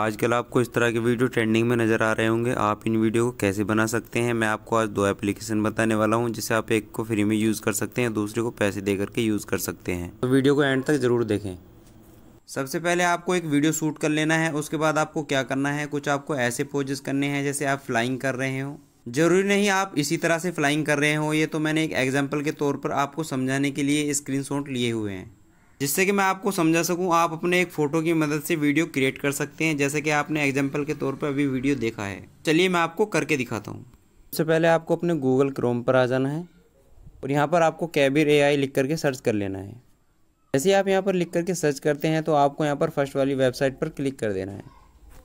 आजकल आपको इस तरह के वीडियो ट्रेंडिंग में नज़र आ रहे होंगे आप इन वीडियो को कैसे बना सकते हैं मैं आपको आज दो एप्लीकेशन बताने वाला हूं जिसे आप एक को फ्री में यूज़ कर सकते हैं दूसरे को पैसे दे करके यूज़ कर सकते हैं तो वीडियो को एंड तक ज़रूर देखें सबसे पहले आपको एक वीडियो शूट कर लेना है उसके बाद आपको क्या करना है कुछ आपको ऐसे पोजेस करने हैं जैसे आप फ्लाइंग कर रहे हो जरूरी नहीं आप इसी तरह से फ्लाइंग कर रहे हो ये तो मैंने एक एग्जाम्पल के तौर पर आपको समझाने के लिए स्क्रीन लिए हुए हैं जिससे कि मैं आपको समझा सकूं आप अपने एक फ़ोटो की मदद से वीडियो क्रिएट कर सकते हैं जैसे कि आपने एग्जाम्पल के तौर पर अभी वीडियो देखा है चलिए मैं आपको करके दिखाता हूँ सबसे पहले आपको अपने गूगल क्रोम पर आ जाना है और यहाँ पर आपको कैबिर ए लिख करके सर्च कर लेना है जैसे ही आप यहाँ पर लिख करके सर्च करते हैं तो आपको यहाँ पर फर्स्ट वाली वेबसाइट पर क्लिक कर देना है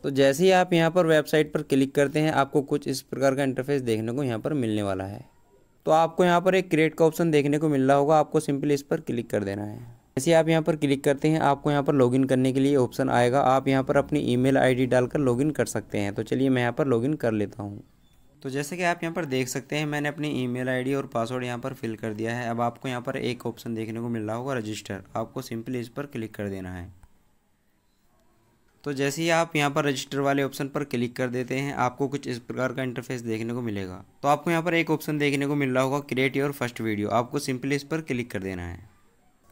तो जैसे ही आप यहाँ पर वेबसाइट पर क्लिक करते हैं आपको कुछ इस प्रकार का इंटरफेस देखने को यहाँ पर मिलने वाला है तो आपको यहाँ पर एक क्रिएट का ऑप्शन देखने को मिल रहा होगा आपको सिंपली इस पर क्लिक कर देना है जैसे आप यहाँ पर क्लिक करते हैं आपको यहाँ पर लॉगिन करने के लिए ऑप्शन आएगा आप यहाँ पर अपनी ईमेल आईडी डालकर लॉगिन कर सकते हैं तो चलिए मैं यहाँ पर लॉगिन कर लेता हूँ तो जैसे कि आप यहाँ पर देख सकते हैं मैंने अपनी ईमेल आईडी और पासवर्ड यहाँ पर फिल कर दिया है अब आपको यहाँ पर एक ऑप्शन देखने को मिल रहा होगा रजिस्टर आपको सिंपली इस पर क्लिक कर देना है तो जैसे ही आप यहाँ पर रजिस्टर वाले ऑप्शन पर क्लिक कर देते हैं आपको कुछ इस प्रकार का इंटरफेस देखने को मिलेगा तो आपको यहाँ पर एक ऑप्शन देखने को मिल रहा होगा क्रिएट योर फर्स्ट वीडियो आपको सिंपली इस पर क्लिक कर देना है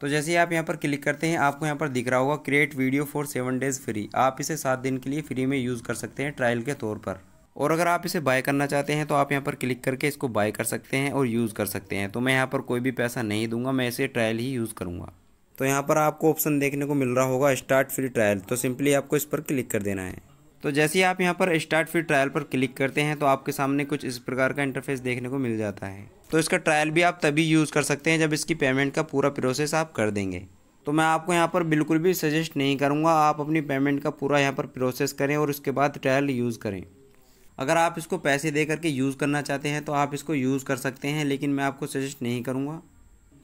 तो जैसे ही आप यहाँ पर क्लिक करते हैं आपको यहाँ पर दिख रहा होगा create video for seven days free आप इसे सात दिन के लिए फ्री में यूज़ कर सकते हैं ट्रायल के तौर पर और अगर आप इसे बाय करना चाहते हैं तो आप यहाँ पर क्लिक करके इसको बाय कर सकते हैं और यूज़ कर सकते हैं तो मैं यहाँ पर कोई भी पैसा नहीं दूंगा मैं इसे ट्रायल ही यूज़ करूँगा तो यहाँ पर आपको ऑप्शन देखने को मिल रहा होगा स्टार्ट फ्री ट्रायल तो सिंपली आपको इस पर क्लिक कर देना है तो जैसे ही आप यहाँ पर स्टार्ट फिर ट्रायल पर क्लिक करते हैं तो आपके सामने कुछ इस प्रकार का इंटरफेस देखने को मिल जाता है तो इसका ट्रायल भी आप तभी यूज़ कर सकते हैं जब इसकी पेमेंट का पूरा प्रोसेस आप कर देंगे तो मैं आपको यहाँ पर बिल्कुल भी सजेस्ट नहीं करूँगा आप अपनी पेमेंट का पूरा यहाँ पर प्रोसेस करें और उसके बाद ट्रायल यूज़ करें अगर आप इसको पैसे दे करके यूज़ करना चाहते हैं तो आप इसको यूज़ कर सकते हैं लेकिन मैं आपको सजेस्ट नहीं करूँगा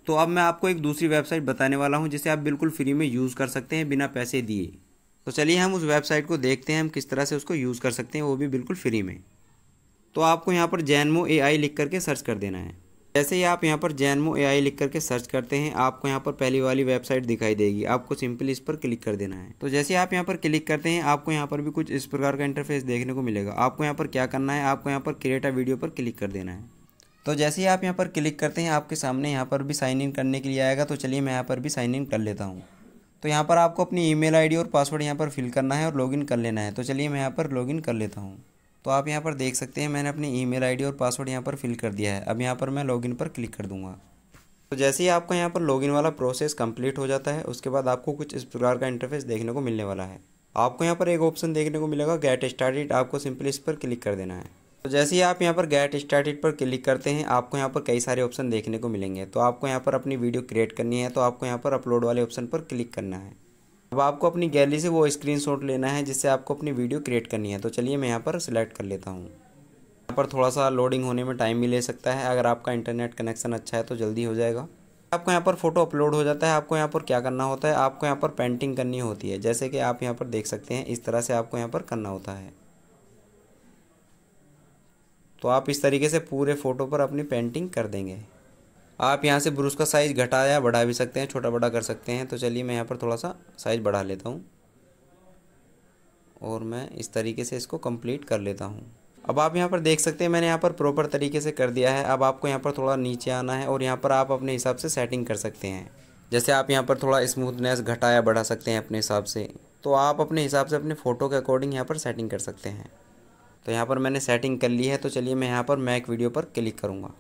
तो अब मैं आपको एक दूसरी वेबसाइट बताने वाला हूँ जिसे आप बिल्कुल फ्री में यूज़ कर सकते हैं बिना पैसे दिए तो चलिए हम उस वेबसाइट को देखते हैं हम किस तरह से उसको यूज़ कर सकते हैं वो भी बिल्कुल फ्री में तो आपको यहाँ पर जैनमो ए लिख करके सर्च कर देना है जैसे ही आप यहाँ पर जैनमो ए लिख करके सर्च करते हैं आपको यहाँ पर पहली वाली वेबसाइट दिखाई देगी आपको सिंपली इस पर क्लिक कर देना है तो जैसे आप यहाँ पर क्लिक करते हैं आपको यहाँ पर भी कुछ इस प्रकार का इंटरफेस देखने को मिलेगा आपको यहाँ पर क्या करना है आपको यहाँ पर क्रिएट वीडियो पर क्लिक कर देना है तो जैसे ही आप यहाँ पर क्लिक करते हैं आपके सामने यहाँ पर भी साइन इन करने के लिए आएगा तो चलिए मैं यहाँ पर भी साइन इन कर लेता हूँ तो यहाँ पर आपको अपनी ईमेल आईडी और पासवर्ड यहाँ पर फिल करना है और लॉगिन कर लेना है तो चलिए मैं यहाँ पर लॉगिन कर लेता हूँ तो आप यहाँ पर देख सकते हैं मैंने अपनी ईमेल आईडी और पासवर्ड यहाँ पर फिल कर दिया है अब यहाँ पर मैं लॉगिन पर क्लिक कर दूँगा तो जैसे ही आपका यहाँ पर लॉगिन वाला प्रोसेस कंप्लीट हो जाता है उसके बाद आपको कुछ इस प्रकार का इंटरफेस देखने को मिलने वाला है आपको यहाँ पर एक ऑप्शन देखने को मिलेगा गेट स्टार्टेड आपको सिंपली इस पर क्लिक कर देना है तो जैसे ही आप यहाँ पर गेट स्टार्टेड पर क्लिक करते हैं आपको यहाँ पर कई सारे ऑप्शन देखने को मिलेंगे तो आपको यहाँ पर अपनी वीडियो क्रिएट करनी है तो आपको यहाँ पर अपलोड वाले ऑप्शन पर क्लिक करना है अब आपको अपनी गैलरी से वो स्क्रीनशॉट लेना है जिससे आपको अपनी वीडियो क्रिएट करनी है तो चलिए मैं यहाँ पर सिलेक्ट कर लेता हूँ यहाँ पर थोड़ा सा लोडिंग होने में टाइम भी ले सकता है अगर आपका इंटरनेट कनेक्शन अच्छा है तो जल्दी हो जाएगा आपको यहाँ पर फ़ोटो अपलोड हो जाता है आपको यहाँ पर क्या करना होता है आपको यहाँ पर पेंटिंग करनी होती है जैसे कि आप यहाँ पर देख सकते हैं इस तरह से आपको यहाँ पर करना होता है तो आप इस तरीके से पूरे फ़ोटो पर अपनी पेंटिंग कर देंगे आप यहाँ से ब्रूस का साइज़ घटा या बढ़ा भी सकते हैं छोटा बड़ा कर सकते हैं तो चलिए मैं यहाँ पर थोड़ा सा साइज़ बढ़ा लेता हूँ और मैं इस तरीके से इसको कंप्लीट कर लेता हूँ अब आप यहाँ पर देख सकते हैं मैंने यहाँ पर प्रॉपर तरीके से कर दिया है अब आपको यहाँ पर थोड़ा नीचे आना है और यहाँ पर आप अपने हिसाब से सेटिंग कर सकते हैं जैसे आप यहाँ पर थोड़ा स्मूथनेस घटा या बढ़ा सकते हैं अपने हिसाब से तो आप अपने हिसाब से अपने फ़ोटो के अकॉर्डिंग यहाँ पर सेटिंग कर सकते हैं तो यहाँ पर मैंने सेटिंग कर ली है तो चलिए मैं यहाँ पर मैक वीडियो पर क्लिक करूँगा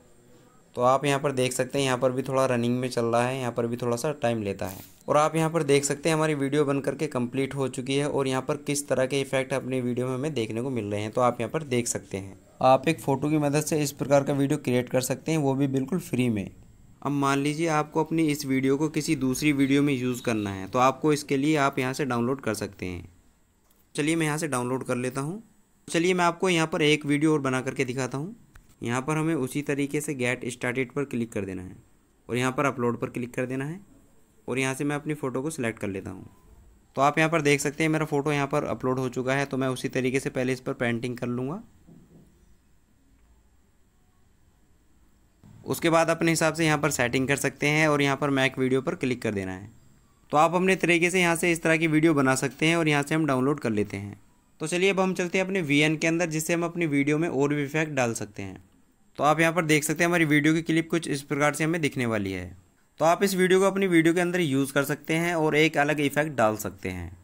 तो आप यहाँ पर देख सकते हैं यहाँ पर भी थोड़ा रनिंग में चल रहा है यहाँ पर भी थोड़ा सा टाइम लेता है और आप यहाँ पर देख सकते हैं हमारी वीडियो बन करके कंप्लीट हो चुकी है और यहाँ पर किस तरह के इफेक्ट अपनी वीडियो में हमें देखने को मिल रहे हैं तो आप यहाँ पर देख सकते हैं आप एक फ़ोटो की मदद से इस प्रकार का वीडियो क्रिएट कर सकते हैं वो भी बिल्कुल फ्री में अब मान लीजिए आपको अपनी इस वीडियो को किसी दूसरी वीडियो में यूज़ करना है तो आपको इसके लिए आप यहाँ से डाउनलोड कर सकते हैं चलिए मैं यहाँ से डाउनलोड कर लेता हूँ चलिए मैं आपको यहाँ पर एक वीडियो और बना करके दिखाता हूँ यहाँ पर हमें उसी तरीके से गेट स्टार्टेड पर क्लिक कर देना है और यहाँ पर अपलोड पर क्लिक कर देना है और यहाँ से मैं अपनी फ़ोटो को सिलेक्ट कर लेता हूँ तो आप यहाँ पर देख सकते हैं मेरा फ़ोटो यहाँ पर अपलोड हो चुका है तो मैं उसी तरीके से पहले इस पर पेंटिंग कर लूँगा उसके बाद अपने हिसाब से यहाँ पर सेटिंग कर सकते हैं और यहाँ पर मैक वीडियो पर क्लिक कर देना है तो आप अपने तरीके से यहाँ से इस तरह की वीडियो बना सकते हैं और यहाँ से हम डाउनलोड कर लेते हैं तो चलिए अब हम चलते हैं अपने वी के अंदर जिससे हम अपनी वीडियो में और भी इफेक्ट डाल सकते हैं तो आप यहाँ पर देख सकते हैं हमारी वीडियो की क्लिप कुछ इस प्रकार से हमें दिखने वाली है तो आप इस वीडियो को अपनी वीडियो के अंदर यूज़ कर सकते हैं और एक अलग इफेक्ट डाल सकते हैं